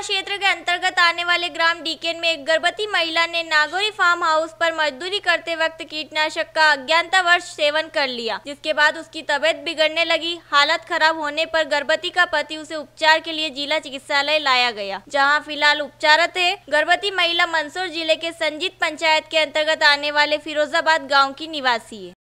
थाना क्षेत्र के अंतर्गत आने वाले ग्राम डीकेन में एक गर्भवती महिला ने नागौरी फार्म हाउस पर मजदूरी करते वक्त कीटनाशक का वर्ष सेवन कर लिया जिसके बाद उसकी तबीयत बिगड़ने लगी हालत खराब होने पर गर्भवती का पति उसे उपचार के लिए जिला चिकित्सालय लाया गया जहाँ फिलहाल उपचारत है गर्भवती महिला मंदसौर जिले के संजीत पंचायत के अंतर्गत आने वाले फिरोजाबाद गाँव की निवासी है